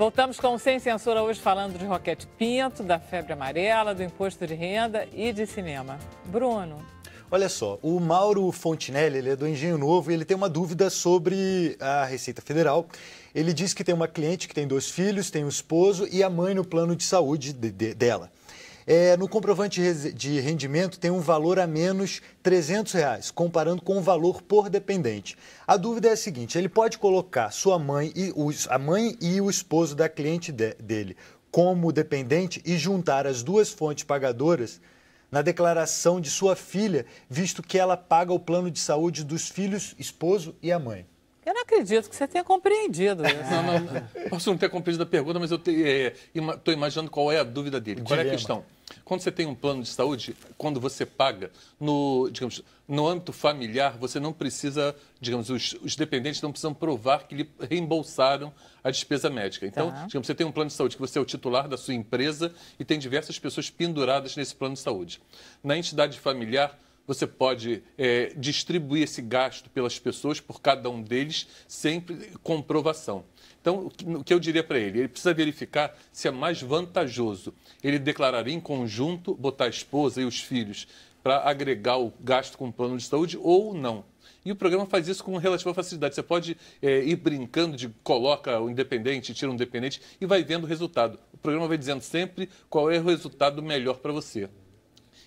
Voltamos com o Sem Censura hoje falando de Roquete Pinto, da febre amarela, do imposto de renda e de cinema. Bruno. Olha só, o Mauro Fontinelli, ele é do Engenho Novo e ele tem uma dúvida sobre a Receita Federal. Ele diz que tem uma cliente que tem dois filhos, tem um esposo e a mãe no plano de saúde de, de, dela. É, no comprovante de rendimento tem um valor a menos R$ 300, reais, comparando com o valor por dependente. A dúvida é a seguinte, ele pode colocar sua mãe e a mãe e o esposo da cliente de, dele como dependente e juntar as duas fontes pagadoras na declaração de sua filha, visto que ela paga o plano de saúde dos filhos, esposo e a mãe. Eu não acredito que você tenha compreendido isso. Não, não, posso não ter compreendido a pergunta, mas eu estou é, imaginando qual é a dúvida dele. Qual é a questão? Quando você tem um plano de saúde, quando você paga, no, digamos, no âmbito familiar, você não precisa, digamos, os, os dependentes não precisam provar que lhe reembolsaram a despesa médica. Então, tá. digamos, você tem um plano de saúde que você é o titular da sua empresa e tem diversas pessoas penduradas nesse plano de saúde. Na entidade familiar, você pode é, distribuir esse gasto pelas pessoas, por cada um deles, sempre com provação. Então, o que eu diria para ele? Ele precisa verificar se é mais vantajoso ele declarar em conjunto, botar a esposa e os filhos para agregar o gasto com o plano de saúde ou não. E o programa faz isso com relativa facilidade. Você pode é, ir brincando de coloca o independente, tira o independente e vai vendo o resultado. O programa vai dizendo sempre qual é o resultado melhor para você.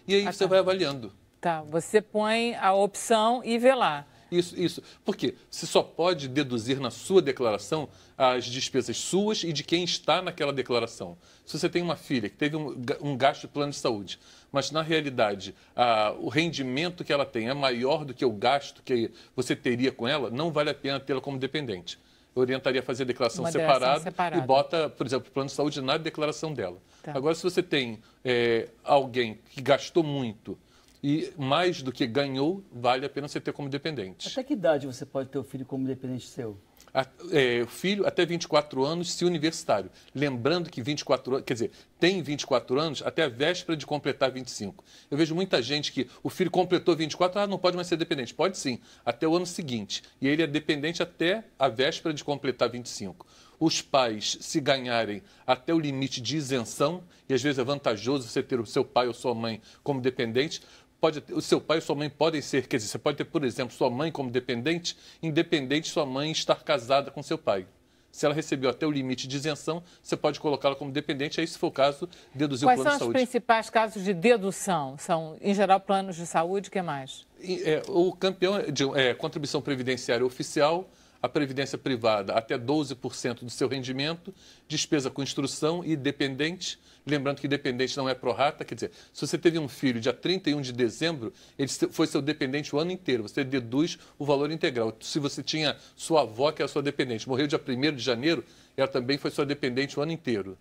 E aí ah, você tá. vai avaliando. Tá, você põe a opção e vê lá. Isso, isso. Por quê? Você só pode deduzir na sua declaração as despesas suas e de quem está naquela declaração. Se você tem uma filha que teve um, um gasto de plano de saúde, mas na realidade a, o rendimento que ela tem é maior do que o gasto que você teria com ela, não vale a pena tê-la como dependente. Eu orientaria a fazer a declaração separada, separada, e bota, por exemplo, o plano de saúde na declaração dela. Tá. Agora, se você tem é, alguém que gastou muito e mais do que ganhou, vale a pena você ter como dependente. Até que idade você pode ter o filho como dependente seu? A, é, filho até 24 anos, se universitário. Lembrando que 24 anos, quer dizer, tem 24 anos até a véspera de completar 25. Eu vejo muita gente que o filho completou 24, ah, não pode mais ser dependente. Pode sim, até o ano seguinte. E ele é dependente até a véspera de completar 25 os pais se ganharem até o limite de isenção, e às vezes é vantajoso você ter o seu pai ou sua mãe como dependente, pode o seu pai e sua mãe podem ser, quer dizer, você pode ter, por exemplo, sua mãe como dependente, independente de sua mãe estar casada com seu pai. Se ela recebeu até o limite de isenção, você pode colocá-la como dependente, aí, se for o caso, deduzir Quais o plano de saúde. Quais são os principais casos de dedução? São, em geral, planos de saúde, o que mais? É, o campeão de é, contribuição previdenciária oficial, a previdência privada até 12% do seu rendimento, despesa com instrução e dependente. Lembrando que dependente não é prorata, quer dizer, se você teve um filho dia 31 de dezembro, ele foi seu dependente o ano inteiro, você deduz o valor integral. Se você tinha sua avó, que era é sua dependente, morreu dia 1 de janeiro, ela também foi sua dependente o ano inteiro.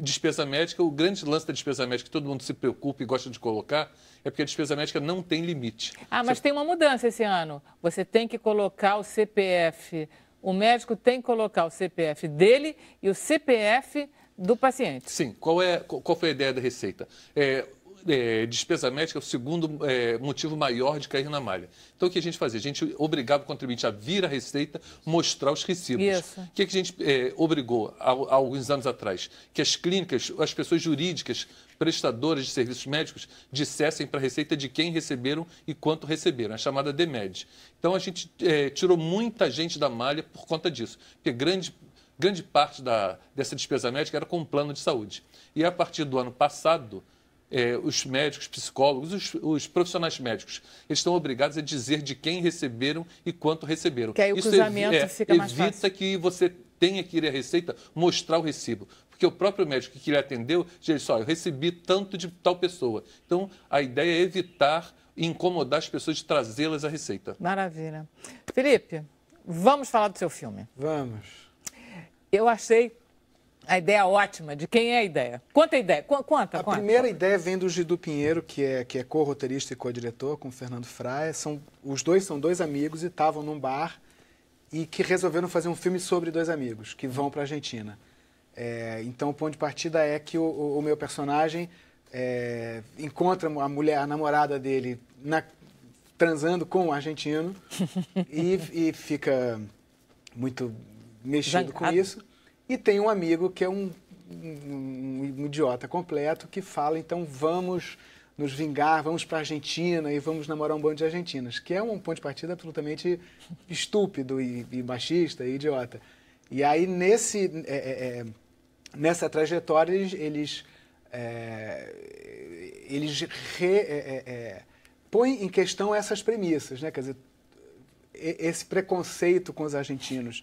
Despesa médica, o grande lance da despesa médica que todo mundo se preocupa e gosta de colocar é porque a despesa médica não tem limite. Ah, mas Você... tem uma mudança esse ano. Você tem que colocar o CPF. O médico tem que colocar o CPF dele e o CPF do paciente. Sim. Qual, é, qual foi a ideia da receita? É, é, despesa médica é o segundo é, motivo maior de cair na malha. Então, o que a gente fazia? A gente obrigava o contribuinte a vir à Receita mostrar os recibos. Isso. O que, a gente é, obrigou há, há alguns anos atrás? Que as clínicas, as pessoas jurídicas prestadoras de serviços médicos dissessem para a Receita de quem receberam e quanto receberam, a chamada DEMED. Então, a gente é, tirou muita gente da malha por conta disso, porque grande, grande parte da, dessa despesa médica era com o plano de saúde. E a partir do ano passado, é, os médicos, psicólogos, os, os, profissionais médicos, eles estão obrigados a dizer de quem receberam e quanto receberam. Que aí o Isso cruzamento evi é, fica mais evita fácil. Evita que você tenha que ir à receita mostrar o recibo porque o próprio médico que lhe atendeu disse: olha, eu recebi tanto de tal pessoa. Então, a ideia é evitar incomodar as pessoas de trazê-las à receita. Maravilha. Felipe, vamos falar do seu filme. Vamos. Eu achei a ideia é ótima. De quem é a ideia? Conta a ideia. Conta, conta. A primeira ideia vem do Gidu Pinheiro, que é, que é co-roteirista e co-diretor com o Fernando Fraia. São, os dois são dois amigos e estavam num bar e que resolveram fazer um filme sobre dois amigos que vão para a Argentina. É, então, o ponto de partida é que o, o, o meu personagem é, encontra a mulher, a namorada dele, na, transando com um argentino e, e fica muito mexido com isso e tem um amigo que é um, um, um idiota completo que fala, então vamos nos vingar, vamos para a Argentina e vamos namorar um bando de argentinas, que é um ponto de partida absolutamente estúpido e, e machista e idiota. E aí, nesse, é, é, é nessa trajetória, eles, eles, é, eles re, é, é, põem em questão essas premissas, né? quer dizer, esse preconceito com os argentinos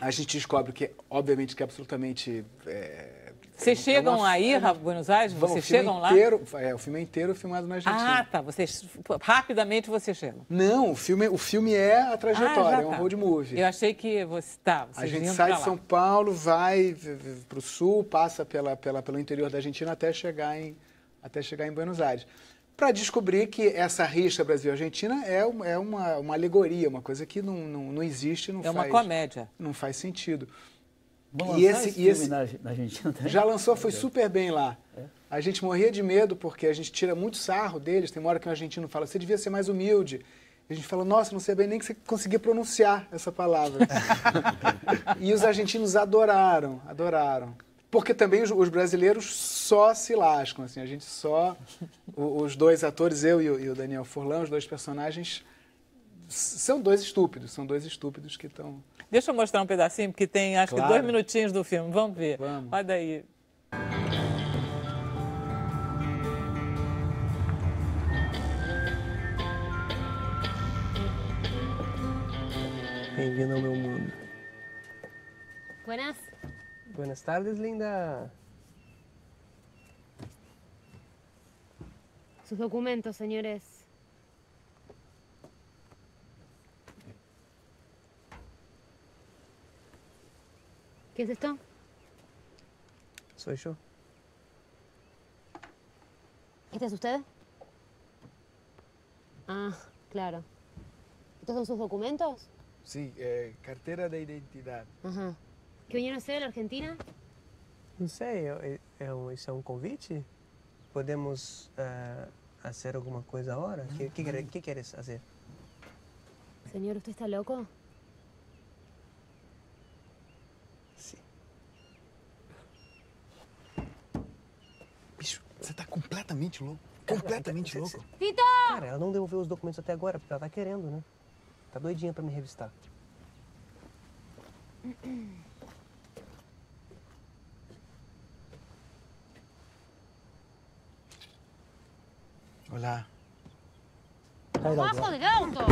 a gente descobre que, obviamente, que é absolutamente. É, vocês é chegam é uma... aí, a Buenos Aires? Bom, vocês chegam inteiro, lá? É, o filme inteiro é filmado na Argentina. Ah, tá. Vocês, rapidamente vocês chegam. Não, o filme, o filme é a trajetória, ah, é um tá. road movie. Eu achei que você. Tá, vocês A gente sai de São Paulo, vai para o sul, passa pela, pela, pelo interior da Argentina até chegar em, até chegar em Buenos Aires para descobrir que essa rixa Brasil-Argentina é, é uma, uma alegoria, uma coisa que não, não, não existe, não é faz... É uma comédia. Não faz sentido. Bom, e esse, e esse na, na Argentina também. Já lançou, foi super bem lá. É. A gente morria de medo porque a gente tira muito sarro deles. Tem uma hora que um argentino fala, você devia ser mais humilde. E a gente fala, nossa, não sei bem nem que você conseguia pronunciar essa palavra. e os argentinos adoraram, adoraram porque também os, os, brasileiros só se lascam, assim, a gente só, os dois atores, eu e o, Daniel Forlan, os dois personagens, são dois estúpidos, são dois estúpidos que estão... Deixa eu mostrar um pedacinho, porque tem acho claro. que dois minutinhos do filme, vamos ver, vamos. olha daí. Bem-vindo ao meu mundo. Buenas. Buenas tardes, linda. Sus documentos, señores. ¿Qué es esto? Soy yo. ¿Este es usted? Ah, claro. ¿Estos son sus documentos? Sí, eh, cartera de identidad. que vinieron ustedes de la Argentina? Não sei, isso é um convite? Podemos uh, eh, fazer alguma coisa agora? O que, queres fazer? Senhor, você está louco? Sim. Bicho, você está completamente louco. Completamente louco. Vitor! Cara, ela não devolveu os documentos até agora, porque ela tá querendo, né? Tá doidinha para me revistar. Hola. ¡Abajo del auto!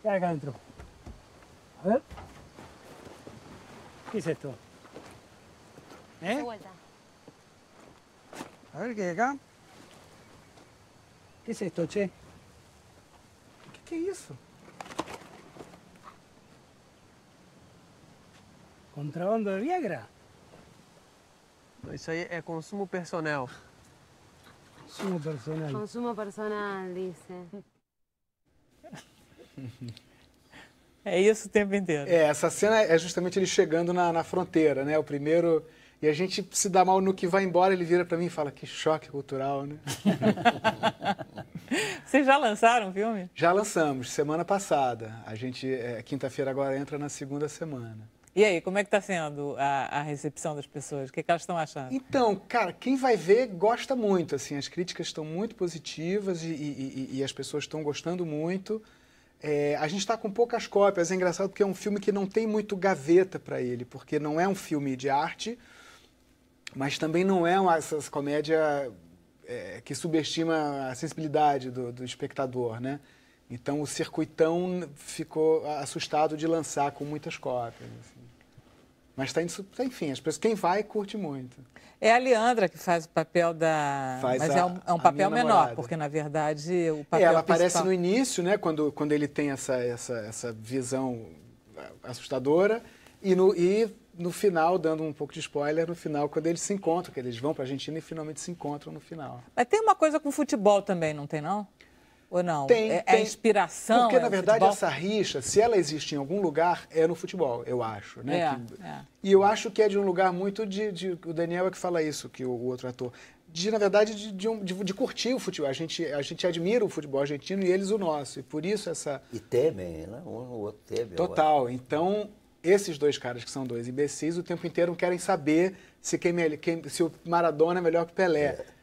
¿Qué hay acá adentro? A ver. ¿Qué es esto? ¿Eh? De vuelta. A ver, ¿qué hay acá? ¿Qué es esto, che? qué es eso? ¿Contrabando de Viagra? Isso aí é consumo personal. Consumo personal. Consumo personal, disse. É isso o tempo inteiro. É, essa cena é justamente ele chegando na, na fronteira, né? O primeiro. E a gente se dá mal no que vai embora, ele vira para mim e fala: que choque cultural, né? Vocês já lançaram o filme? Já lançamos, semana passada. A gente, é, quinta-feira agora entra na segunda semana. E aí, como é que está sendo a, a, recepção das pessoas? O que, é que, elas estão achando? Então, cara, quem vai ver gosta muito, assim, as críticas estão muito positivas e, e, e, e as pessoas estão gostando muito. É, a gente está com poucas cópias, é engraçado porque é um filme que não tem muito gaveta para ele, porque não é um filme de arte, mas também não é uma essas comédia é, que subestima a sensibilidade do, do espectador, né? Então o circuitão ficou assustado de lançar com muitas cópias. Assim. Mas tá, tá enfim, as pessoas, quem vai curte muito. É a Leandra que faz o papel da. Faz mas a, é um, é um papel menor, namorada. porque na verdade o é, papel. É, ela principal... aparece no início, né? Quando, quando ele tem essa, essa, essa visão eh, assustadora, e no, e no final, dando um pouco de spoiler, no final, quando eles se encontram, que eles vão para a Argentina e finalmente se encontram no final. Mas tem uma coisa com futebol também, não tem não? Ou não? Tem, é, é, tem. inspiração. Porque, é na verdade, futebol? essa rixa, se ela existe em algum lugar, é no futebol, eu acho. Né? É, que, é. E eu acho que é de um lugar muito de, de. o Daniel é que fala isso, que o, o outro ator. De, na verdade, de, de, um, de, de, curtir o futebol. A gente, a gente admira o futebol argentino e eles o nosso. E por isso essa. E temem, né? Um ou outro teve. Total. Então, esses dois caras que são dois imbecis, o tempo inteiro querem saber se, quem, quem, se o Maradona é melhor que Pelé. É.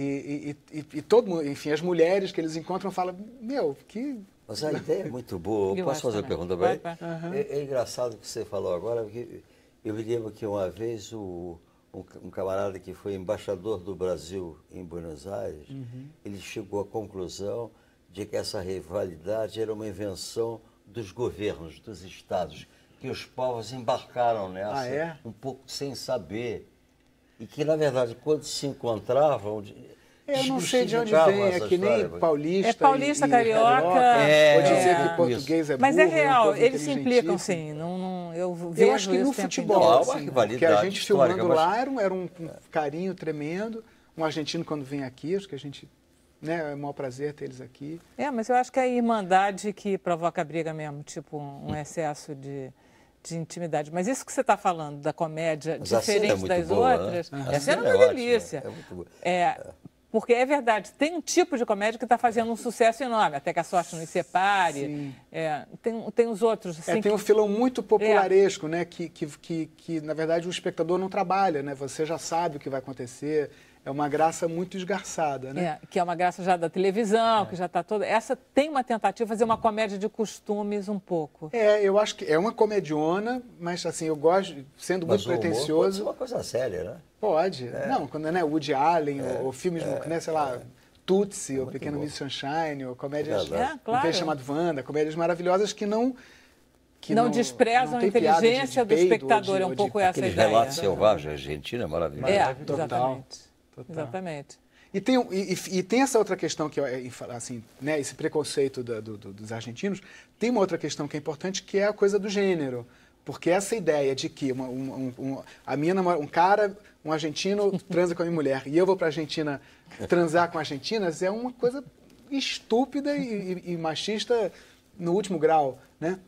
E, e, e, e todo mundo, enfim, as mulheres que eles encontram falam, meu, que. Mas a ideia é muito boa. Eu posso fazer uma pergunta para ele? Uhum. É, é, engraçado o que você falou agora, porque eu me lembro que uma vez o, um, um camarada que foi embaixador do Brasil em Buenos Aires, uhum. ele chegou à conclusão de que essa rivalidade era uma invenção dos governos, dos estados, que os povos embarcaram nessa, ah, é? um pouco sem saber e que, na verdade, quando se encontravam. Eu não sei de onde vem, é que nem paulista. É paulista, e, carioca. É, Pode dizer que português é burro, Mas é real, é eles se implicam, sim. Não, não, eu, vejo eu acho que no futebol, assim, que a gente filmando mas... lá era, um, era um, carinho tremendo. Um argentino, quando vem aqui, acho que a gente. Né, é um maior prazer ter eles aqui. É, mas eu acho que é a irmandade que provoca briga mesmo, tipo um excesso de de intimidade. Mas isso que você está falando da comédia Mas diferente é das boa, outras, né? essa cena é uma é delícia. é muito é, porque é verdade, tem um tipo de comédia que está fazendo um sucesso enorme, até que a sorte nos separe. É, tem, tem os outros. É, assim, é, tem um filão muito é. popularesco, né? Que, que, que, que, na verdade, o espectador não trabalha, né? Você já sabe o que vai acontecer é uma graça muito esgarçada, né? É, que é uma graça já da televisão, é. que já está toda. Essa tem uma tentativa de fazer uma comédia de costumes um pouco. É, eu acho que é uma comediona, mas assim, eu gosto, sendo mas muito pretencioso. Pode ser uma coisa séria, né? Pode. É. Não, quando é né, Woody Allen, ou, é, ou filmes, é, né, sei lá. É. Tutsi, ou Pequeno bom. Miss Sunshine, ou comédias, é, claro. um chamado Wanda, comédias maravilhosas que não que não, não desprezam não a inteligência do espectador, de, é um pouco essa ideia. selvagem argentino Argentina, maravilhoso. É, Total. Total. Tá? Exatamente. E tem, e, e, tem essa outra questão que é, assim, né, esse preconceito do, do, dos argentinos, tem uma outra questão que é importante que é a coisa do gênero. Porque essa ideia de que uma, um, um, a minha namora, um cara, um argentino, transa com a minha mulher e eu vou para a Argentina transar com argentinas é uma coisa estúpida e, e, e machista no último grau, né?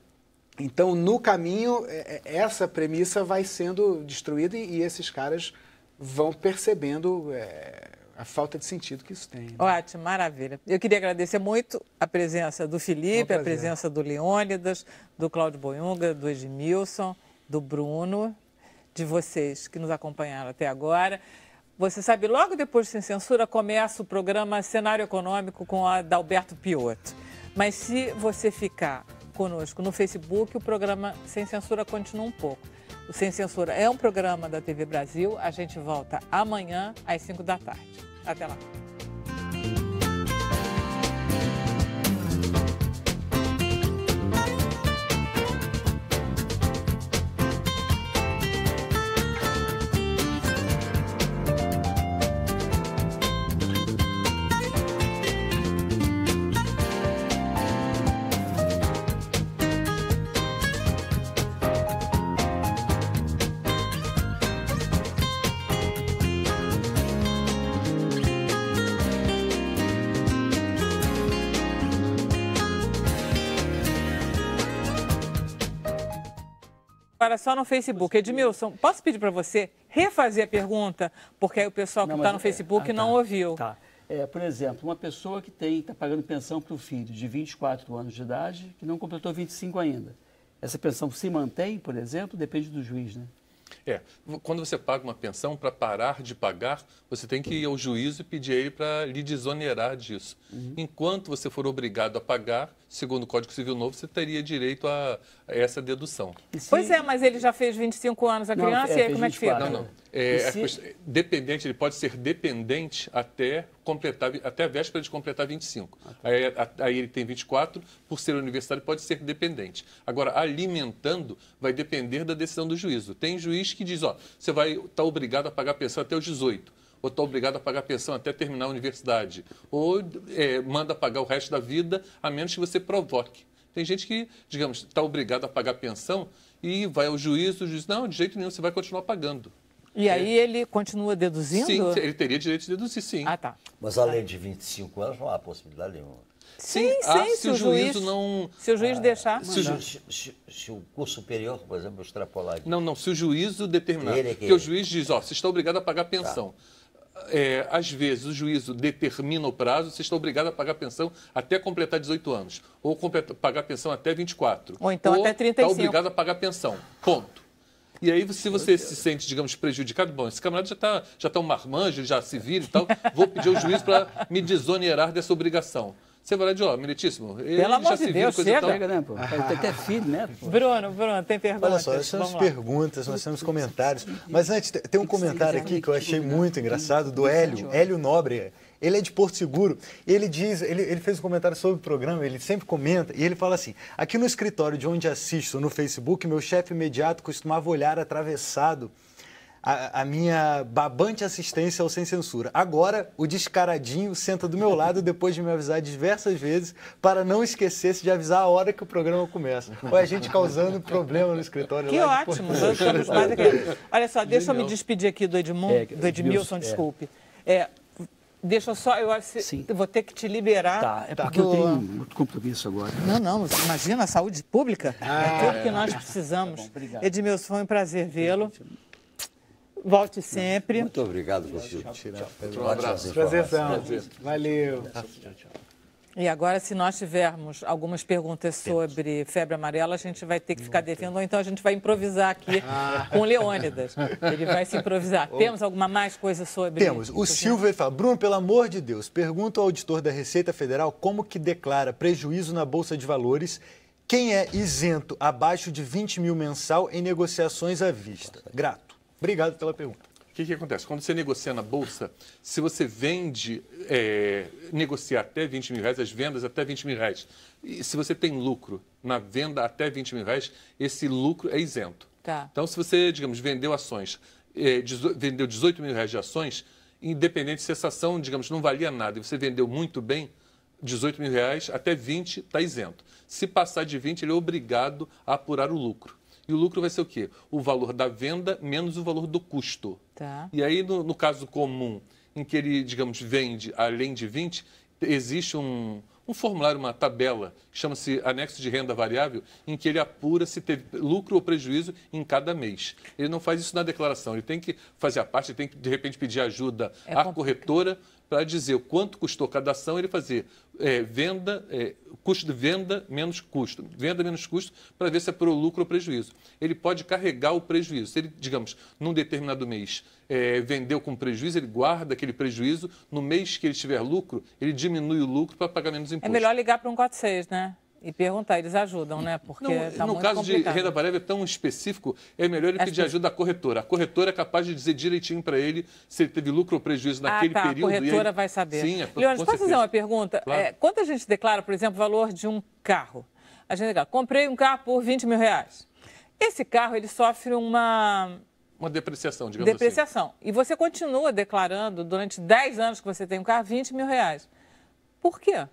Então, no caminho, é, é, essa premissa vai sendo destruída e esses caras vão percebendo é, a falta de sentido que isso tem. Né? Ótimo, maravilha. Eu queria agradecer muito a presença do Felipe, a presença do Leônidas, do Cláudio Boyunga do Edmilson, do Bruno, de vocês que nos acompanharam até agora. Você sabe, logo depois Sem Censura começa o programa Cenário Econômico com a Dalberto Piotto. Mas se você ficar conosco no Facebook, o programa Sem Censura continua um pouco. O Sem Censura é um programa da TV Brasil. A gente volta amanhã às 5 da tarde. Até lá. senhora só no Facebook. Edmilson, posso pedir para você refazer a pergunta? Porque aí o pessoal que está no é, Facebook é, ah, tá, não ouviu. Tá. É, por exemplo, uma pessoa que está pagando pensão para o filho de 24 anos de idade, que não completou 25 ainda. Essa pensão se mantém, por exemplo, depende do juiz, né? É, quando você paga uma pensão, para parar de pagar, você tem que ir ao juízo e pedir ele para lhe desonerar disso. Uhum. Enquanto você for obrigado a pagar, segundo o Código Civil Novo, você teria direito a, essa dedução. Se... Pois é, mas ele já fez 25 anos a criança, não, é, e aí como é que fica? Não, não. É, é, se... É, dependente, ele pode ser dependente até completar, até a véspera de completar 25. Ah, tá. aí, aí, ele tem 24, por ser universitário, pode ser dependente. Agora, alimentando vai depender da decisão do juízo. Tem juiz que diz, ó, você vai estar tá obrigado a pagar a pensão até os 18 ou está obrigado a pagar pensão até terminar a universidade, ou é, manda pagar o resto da vida, a menos que você provoque. Tem gente que, digamos, está obrigado a pagar pensão e vai ao juiz, o juiz, não, de jeito nenhum, você vai continuar pagando. E é. aí ele continua deduzindo? Sim, ele teria direito de deduzir, sim. Ah, tá. Mas além de 25 anos, não há possibilidade nenhuma. Sim, sim, sim ah, se, o juiz, não. Se o juiz ah, deixar. Se, o ju... se, se, o curso superior, por exemplo, extrapolar. Não, não, se o juízo determinar. Ele é que... Porque o juiz diz, ó, você está obrigado a pagar tá. pensão. Tá é, às vezes, o juízo determina o prazo, você está obrigado a pagar pensão até completar 18 anos, ou completar, pagar pensão até 24. Ou então ou até 35. Está obrigado a pagar pensão. Ponto. E aí, se você se sente, digamos, prejudicado, bom, esse camarada já está já tá um marmanjo, já se vira e tal, vou pedir ao juiz para me desonerar dessa obrigação. Você vai lá de, ó, meritíssimo. Pelo amor de Deus, chega, tal. né, pô? Tem até filho, né? Pô? Bruno, Bruno, tem perguntas. Olha só, nós temos perguntas, nós temos comentários. Mas antes, tem um comentário aqui que eu achei muito engraçado, do Hélio, Hélio Nobre. Ele é de Porto Seguro. Ele diz, ele, ele, fez um comentário sobre o programa, ele sempre comenta, e ele fala assim: aqui no escritório de onde assisto, no Facebook, meu chefe imediato costumava olhar atravessado a, a, minha babante assistência ao é Sem Censura. Agora, o descaradinho senta do meu lado depois de me avisar diversas vezes para não esquecer-se de avisar a hora que o programa começa. Ou a gente causando problema no escritório. Que ótimo! Olha só, deixa Genial. eu me despedir aqui do, é, do Edmilson, é. desculpe. É, Deixa eu só, eu se, vou ter que te liberar. Tá, é tá. porque do... eu tenho muito compromisso agora. Não, não, imagina a saúde pública. Ah, é tudo que é. nós precisamos. Tá bom, Edmilson, foi um prazer vê-lo. Volte sempre. Muito obrigado tchau. tudo. Um abraço. Prazerzão. Valeu. E agora, se nós tivermos algumas perguntas sobre febre amarela, a gente vai ter que ficar devendo, ou então a gente vai improvisar aqui ah. com Leônidas. Ele vai se improvisar. Temos alguma mais coisa sobre... Temos. O Silvio fala, Bruno, pelo amor de Deus, pergunta ao auditor da Receita Federal como que declara prejuízo na Bolsa de Valores quem é isento abaixo de 20 mil mensal em negociações à vista. Grato. Obrigado pela pergunta. O que, que, acontece? Quando você negocia na bolsa, se você vende, é, negocia até 20 mil reais, as vendas até 20 mil reais, e se você tem lucro na venda até 20 mil reais, esse lucro é isento. Tá. Então, se você, digamos, vendeu ações, é, vendeu 18 mil reais de ações, independente se essa ação digamos, não valia nada, e você vendeu muito bem, 18 mil reais até 20 está isento. Se passar de 20, ele é obrigado a apurar o lucro. E o lucro vai ser o quê? O valor da venda menos o valor do custo. Tá. E aí, no, no caso comum, em que ele, digamos, vende além de 20, existe um, um formulário, uma tabela, que chama-se anexo de renda variável, em que ele apura se teve lucro ou prejuízo em cada mês. Ele não faz isso na declaração, ele tem que fazer a parte, ele tem que, de repente, pedir ajuda é à complicado. corretora para dizer o quanto custou cada ação, ele fazia é, venda, é, custo de venda menos custo, venda menos custo, para ver se é para lucro ou prejuízo. Ele pode carregar o prejuízo. Se ele, digamos, num determinado mês é, vendeu com prejuízo, ele guarda aquele prejuízo. No mês que ele tiver lucro, ele diminui o lucro para pagar menos é imposto. É melhor ligar para um 46, né? E perguntar, eles ajudam, né? Porque não, tá no caso complicado. de renda variável é tão específico, é melhor ele é pedir ajuda à corretora. A corretora é capaz de dizer direitinho para ele se ele teve lucro ou prejuízo naquele ah, tá, período. A corretora aí... vai saber. Sim, é Leonardo, posso fazer uma pergunta? Claro. É, quando a gente declara, por exemplo, o valor de um carro? A gente declara, comprei um carro por 20 mil reais. Esse carro ele sofre uma. Uma depreciação, digamos depreciação. assim. Depreciação. E você continua declarando durante 10 anos que você tem um carro 20 mil reais. Por quê?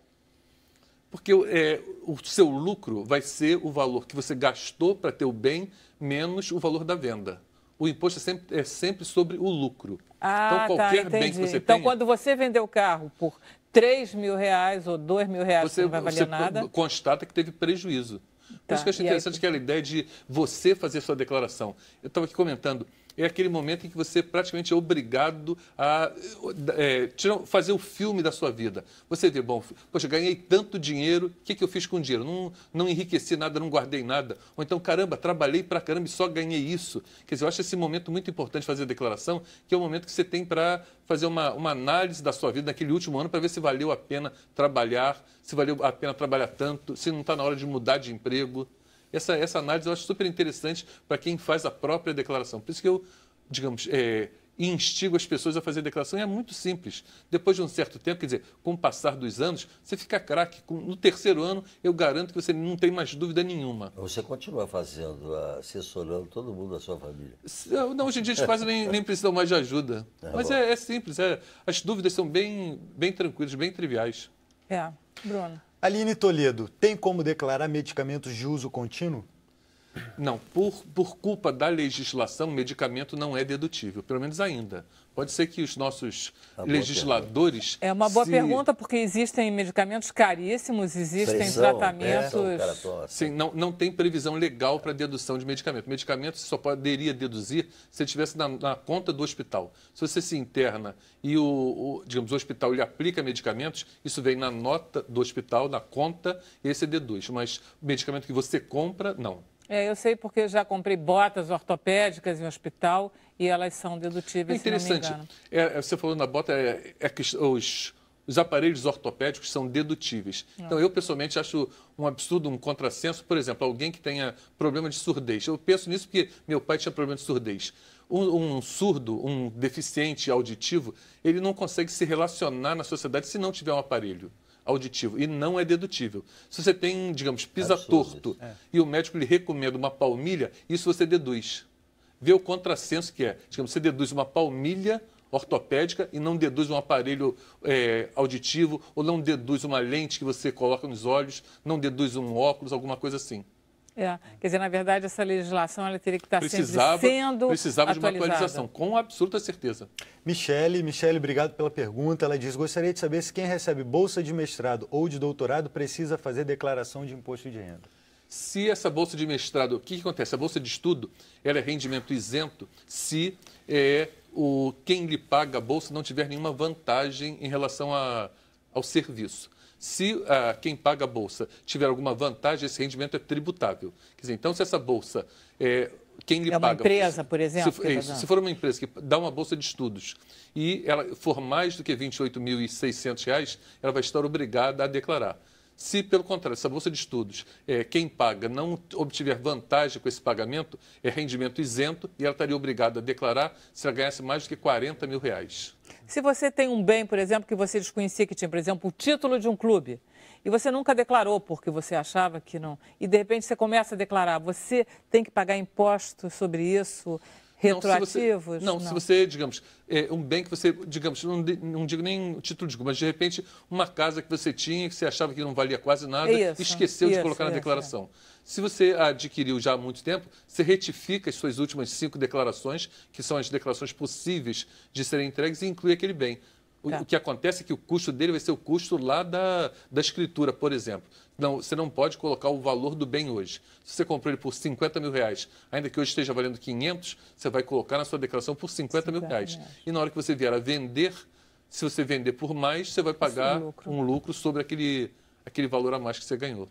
Porque é, o seu lucro vai ser o valor que você gastou para ter o bem menos o valor da venda. O imposto é sempre, é sempre sobre o lucro. Ah, então, tá, qualquer tá, bem que você Então, tenha, quando você vendeu o carro por 3 mil reais ou 2 mil reais, você, não vai valer você nada. constata que teve prejuízo. Por isso tá, que eu achei interessante aí... aquela ideia de você fazer sua declaração. Eu estava aqui comentando, é aquele momento em que você é praticamente é obrigado a é, fazer o filme da sua vida. Você vê, bom, poxa, ganhei tanto dinheiro, o que, que eu fiz com o dinheiro? Não, não enriqueci nada, não guardei nada. Ou então, caramba, trabalhei para caramba e só ganhei isso. Quer dizer, eu acho esse momento muito importante fazer a declaração, que é o momento que você tem para fazer uma, uma análise da sua vida naquele último ano para ver se valeu a pena trabalhar, se valeu a pena trabalhar tanto, se não está na hora de mudar de emprego. Essa, essa análise eu acho super interessante para quem faz a própria declaração. Por isso que eu, digamos, é, instigo as pessoas a fazer a declaração. E é muito simples. Depois de um certo tempo, quer dizer, com o passar dos anos, você fica craque. No terceiro ano, eu garanto que você não tem mais dúvida nenhuma. Você continua fazendo, assessorando todo mundo da sua família. Não, hoje em dia eles quase nem, nem precisam mais de ajuda. É Mas é, é, simples. É, as dúvidas são bem, bem tranquilas, bem triviais. É, Bruno. Aline Toledo, tem como declarar medicamentos de uso contínuo? Não, por, por culpa da legislação, medicamento não é dedutível, pelo menos ainda. Pode ser que os nossos legisladores. É uma boa se... pergunta, porque existem medicamentos caríssimos, existem tratamentos. É, assim. Sim, não, não tem previsão legal para dedução de medicamento. Medicamento você só poderia deduzir se estivesse na, na, conta do hospital. Se você se interna e o, o, digamos, o hospital lhe aplica medicamentos, isso vem na nota do hospital, na conta, e aí você deduz. Mas medicamento que você compra, não. É, eu sei porque já comprei botas ortopédicas em hospital e elas são dedutíveis, é interessante. É, é, você falou na bota, é, é que os, os aparelhos ortopédicos são dedutíveis. Não. É. Então, eu pessoalmente acho um absurdo, um contrassenso, por exemplo, alguém que tenha problema de surdez. Eu penso nisso porque meu pai tinha problema de surdez. Um, um, surdo, um deficiente auditivo, ele não consegue se relacionar na sociedade se não tiver um aparelho auditivo e não é dedutível. Se você tem, digamos, pisa absurdo. torto é. e o médico lhe recomenda uma palmilha, isso você deduz vê o contrassenso que é. Digamos, você deduz uma palmilha ortopédica e não deduz um aparelho é, auditivo, ou não deduz uma lente que você coloca nos olhos, não deduz um óculos, alguma coisa assim. É. Quer dizer, na verdade, essa legislação ela teria que tá estar precisava, sendo Precisava atualizada. de uma atualização, com absoluta certeza. Michele, Michele, obrigado pela pergunta. Ela diz, gostaria de saber se quem recebe bolsa de mestrado ou de doutorado precisa fazer declaração de imposto de renda se essa bolsa de mestrado, o que, que acontece? A bolsa de estudo, ela é rendimento isento se é, o, quem lhe paga a bolsa não tiver nenhuma vantagem em relação a, ao serviço. Se a ah, quem paga a bolsa tiver alguma vantagem, esse rendimento é tributável. Quer dizer, então, se essa bolsa, é, quem lhe paga... É uma empresa, por exemplo? Tá se, se for uma empresa que dá uma bolsa de estudos e ela for mais do que R$ 28.600, ela vai estar obrigada a declarar. Se, pelo contrário, essa Bolsa de Estudos, é, quem paga, não obtiver vantagem com esse pagamento, é rendimento isento e ela estaria obrigada a declarar se ela ganhasse mais do que 40 mil reais. Se você tem um bem, por exemplo, que você desconhecia que tinha, por exemplo, o título de um clube, e você nunca declarou porque você achava que não, e de repente você começa a declarar, você tem que pagar imposto sobre isso, Retroativos? Não, se você, não, não. Se você digamos, é um bem que você, digamos, não, não digo nem título de mas de repente uma casa que você tinha, que você achava que não valia quase nada, isso, esqueceu isso, de colocar isso, na é. declaração. Se você adquiriu já há muito tempo, você retifica as suas últimas cinco declarações, que são as declarações possíveis de serem entregues, e inclui aquele bem. Tá. O, que acontece é que o custo dele vai ser o custo lá da, da escritura, por exemplo. Não, você não pode colocar o valor do bem hoje. Se você comprou ele por 50 mil reais, ainda que hoje esteja valendo 500, você vai colocar na sua declaração por 50, 50 mil reais. reais. E na hora que você vier a vender, se você vender por mais, você vai pagar lucro. um lucro sobre aquele, aquele valor a mais que você ganhou.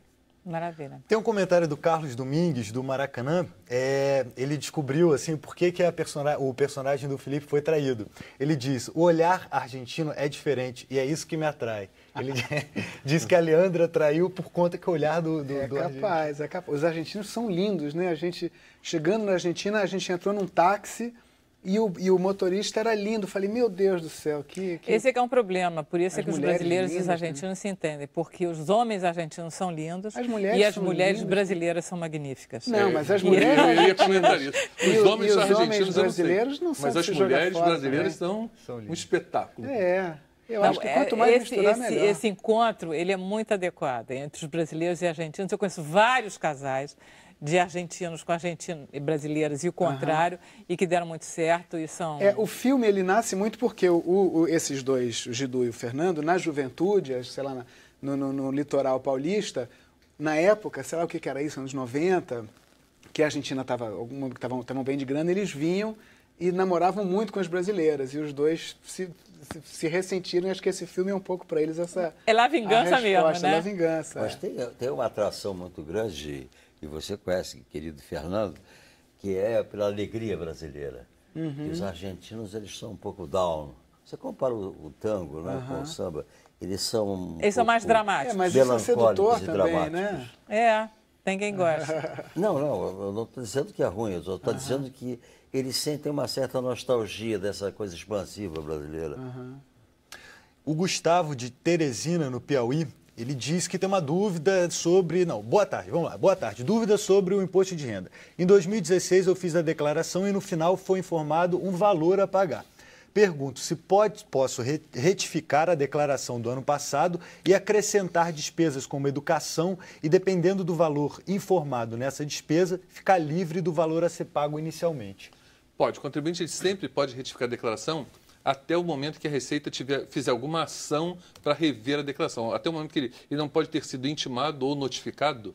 Maravilha. Tem um comentário do Carlos Domingues, do Maracanã. É, ele descobriu assim por que, que a persona, o personagem do Felipe foi traído. Ele diz: o olhar argentino é diferente e é isso que me atrai. Ele diz que a Leandra traiu por conta que o olhar do, do, é, do capaz, é capaz. Os argentinos são lindos, né? A gente, chegando na Argentina, a gente entrou num táxi e o, e o motorista era lindo. Falei, meu Deus do céu, que. que... Esse é que é um problema. Por isso as é que os brasileiros lindas, e os né? argentinos né? se entendem. Porque os homens argentinos são lindos as mulheres e as mulheres lindas. brasileiras são magníficas. Não, mas as mulheres. Eu ia comentar isso. Os homens e os argentinos homens brasileiros não, não são Mas as mulheres fora, brasileiras né? são, são um espetáculo. É. Eu não, acho que é quanto mais esse, misturar, esse, melhor. Esse encontro ele é muito adequado entre os brasileiros e argentinos. Eu conheço vários casais de argentinos com argentinos e brasileiros e o contrário, uhum. e que deram muito certo e são... É, o filme, ele nasce muito porque o, o, esses dois, o Gidu e o Fernando, na juventude, sei lá, no, no, no litoral paulista, na época, sei lá o que, que era isso, anos 90, que a Argentina estava, alguma que estavam bem de grana, eles vinham e namoravam muito com as brasileiras. E os dois se, se, ressentiram acho que esse filme é um pouco para eles essa. É lá vingança mesmo. É né? É lá vingança. Mas é. tem, tem uma atração muito grande e você conhece, querido Fernando, que é pela alegria brasileira. Uhum. os argentinos, eles são um pouco down. Você compara o, o tango né, uhum. com o samba, eles são. eles são mais dramáticos. É, mas isso é sedutor também, né? É, tem quem gosta. não, não, eu não estou dizendo que é ruim, eu estou uhum. dizendo que eles sentem uma certa nostalgia dessa coisa expansiva brasileira. Uhum. O Gustavo de Teresina, no Piauí, ele diz que tem uma dúvida sobre. Não, boa tarde, vamos lá. Boa tarde. Dúvida sobre o imposto de renda. Em 2016 eu fiz a declaração e no final foi informado um valor a pagar. Pergunto se pode, posso retificar a declaração do ano passado e acrescentar despesas como educação e, dependendo do valor informado nessa despesa, ficar livre do valor a ser pago inicialmente. Pode. O contribuinte sempre pode retificar a declaração até o momento que a Receita tiver, fizer alguma ação para rever a declaração. Até o momento que ele, ele não pode ter sido intimado ou notificado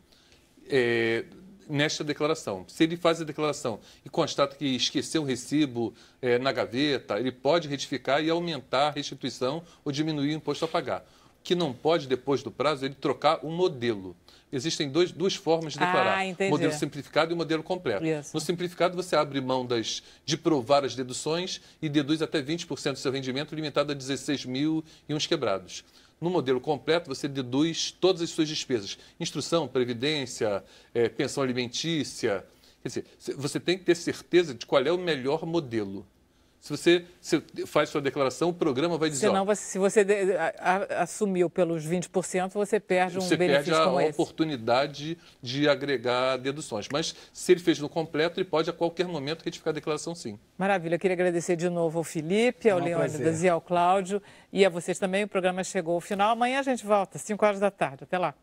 é, nesta declaração. Se ele faz a declaração e constata que esqueceu o recibo é, na gaveta, ele pode retificar e aumentar a restituição ou diminuir o imposto a pagar. O que não pode, depois do prazo, é ele trocar o modelo existem dois, duas formas de ah, declarar. Ah, Modelo simplificado e modelo completo. Isso. No simplificado, você abre mão das, de provar as deduções e deduz até 20% do seu rendimento, limitado a 16 mil e uns quebrados. No modelo completo, você deduz todas as suas despesas. Instrução, previdência, é, pensão alimentícia. Quer dizer, você tem que ter certeza de qual é o melhor modelo. Se você, se faz sua declaração, o programa vai dizer. Senão, se você de, a, a, assumiu pelos 20%, você perde um você benefício perde a, como a esse. oportunidade de agregar deduções. Mas se ele fez no completo, ele pode a qualquer momento retificar a declaração, sim. Maravilha. Eu queria agradecer de novo ao Felipe, ao é um Leônidas e ao Cláudio. E a vocês também. O programa chegou ao final. Amanhã a gente volta, 5 horas da tarde. Até lá.